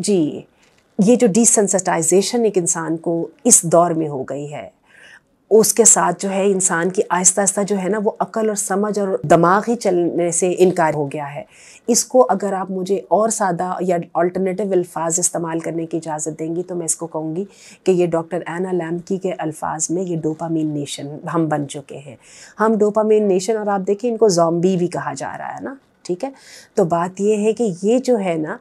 जी ये जो डिसेंसिटाइजेशन एक इंसान को इस दौर में हो गई है उसके साथ जो है इंसान की आहिस्ता आहिस्ता जो है ना वो अकल और समझ और दिमाग ही चलने से इनकार हो गया है इसको अगर आप मुझे और सादा या अल्टरनेटिव अल्फाज इस्तेमाल करने की इजाज़त देंगी तो मैं इसको कहूँगी कि ये डॉक्टर एना लैम्की के अल्फाज में ये डोपामीन नेशन हम बन चुके हैं हम डोपामीन नेशन और आप देखिए इनको जॉम्बी भी कहा जा रहा है ना ठीक है तो बात यह है कि ये जो है ना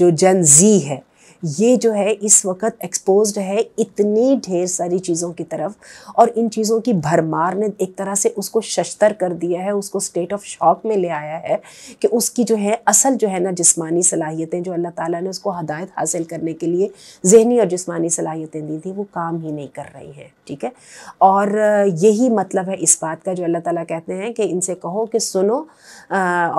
जो जन जी है ये जो है इस वक्त एक्सपोज है इतनी ढेर सारी चीज़ों की तरफ और इन चीज़ों की भरमार ने एक तरह से उसको शस्तर कर दिया है उसको स्टेट ऑफ शॉक में ले आया है कि उसकी जो है असल जो है ना जिसमानी सलाहियतें जो अल्लाह ताला ने उसको हदायत हासिल करने के लिए जहनी और जिसमानी सलाहियतें दी थी वो काम ही नहीं कर रही हैं ठीक है और यही मतलब है इस बात का जो अल्लाह ताली कहते हैं कि इनसे कहो कि सुनो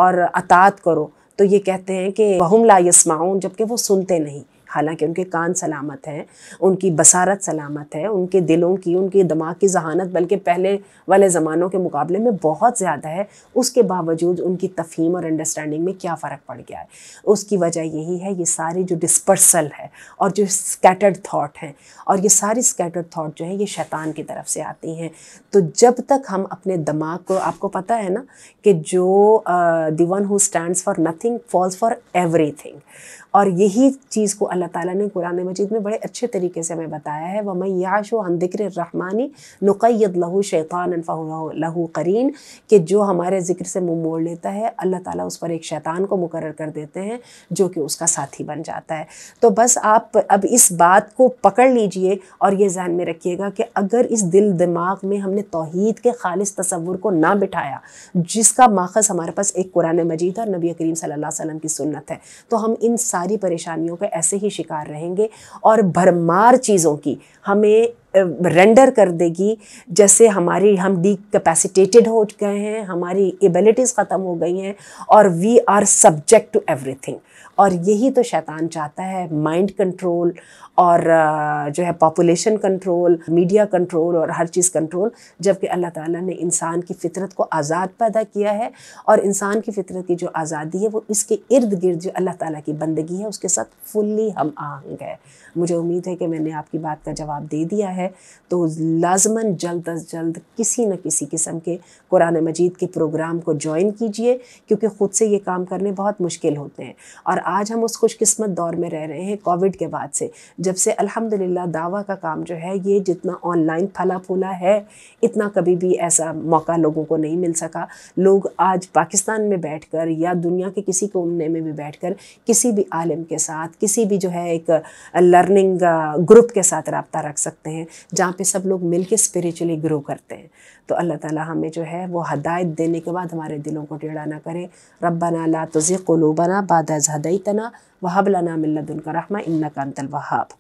और अतात करो तो ये कहते हैं कि बहुम ला जबकि वो सुनते नहीं हालांकि उनके कान सलामत हैं उनकी बसारत सलामत है उनके दिलों की उनके दिमाग की जहानत बल्कि पहले वाले ज़मानों के मुकाबले में बहुत ज़्यादा है उसके बावजूद उनकी तफहीम और अंडरस्टैंडिंग में क्या फ़र्क पड़ गया है उसकी वजह यही है ये सारी जो डिस्पर्सल है और जो स्कैटर्ड थाट हैं और ये सारी स्कैटर्ड थाट जो है ये शैतान की तरफ से आती हैं तो जब तक हम अपने दिमाग को आपको पता है ना कि जो the one who stands for nothing falls for everything और यही चीज़ को अल्लाह ताला ने कुरान मजीद में बड़े अच्छे तरीके से हमें बताया है वह मैं याशो हम दिक्र रहमानी नुक़ैद लहू शैतान लहू करीन कि जो हमारे ज़िक्र से मुँह मोड़ लेता है अल्लाह ताला उस पर एक शैतान को मुकर कर देते हैं जो कि उसका साथी बन जाता है तो बस आप अब इस बात को पकड़ लीजिए और ये जहन में रखिएगा कि अगर इस दिल दिमाग में हमने तोहद के खालिस तस्वुर को ना बिठाया जिसका माखज़ हमारे पास एक कुरान मजीद और नबी करीम सल्लल्लाहु की सुनत है तो हम इन सारी परेशानियों के ऐसे ही शिकार रहेंगे और भरमार चीज़ों की हमें रेंडर कर देगी जैसे हमारी हम डी कैपेसिटेटेड हो गए हैं हमारी एबिलिटीज़ ख़त्म हो गई हैं और we are subject to everything और यही तो शैतान चाहता है माइंड कंट्रोल और जो है पॉपुलेशन कंट्रोल मीडिया कंट्रोल और हर चीज़ कंट्रोल जबकि अल्लाह ताला ने इंसान की फितरत को आज़ाद पैदा किया है और इंसान की फितरत की जो आज़ादी है वो इसके इर्द गिर्द जो अल्लाह ताला की बंदगी है उसके साथ फुल्ली हम आहंग है मुझे उम्मीद है कि मैंने आपकी बात का जवाब दे दिया है है तो लाजमन जल्द अज जल्द किसी न किसी किस्म के कुरान मजीद के प्रोग्राम को ज्वाइन कीजिए क्योंकि ख़ुद से ये काम करने बहुत मुश्किल होते हैं और आज हम उस खुशकस्मत दौर में रह रहे हैं कोविड के बाद से जब से अल्हम्दुलिल्लाह दावा का काम जो है ये जितना ऑनलाइन फला फूला है इतना कभी भी ऐसा मौका लोगों को नहीं मिल सका लोग आज पाकिस्तान में कर या दुनिया के किसी कोने में भी कर किसी भी आलम के साथ किसी भी जो है एक लर्निंग ग्रुप के साथ रबता रख सकते हैं जहाँ पे सब लोग मिल के स्पिरिचुअली ग्रो करते हैं तो अल्लाह ताला हमें जो है वो हदायत देने के बाद हमारे दिलों को टेढ़ा ना करे रब्बना ला तुज़ी क़ुलूबना बाद तना वहब लना का रहमा इन्ना का अंतल वहाब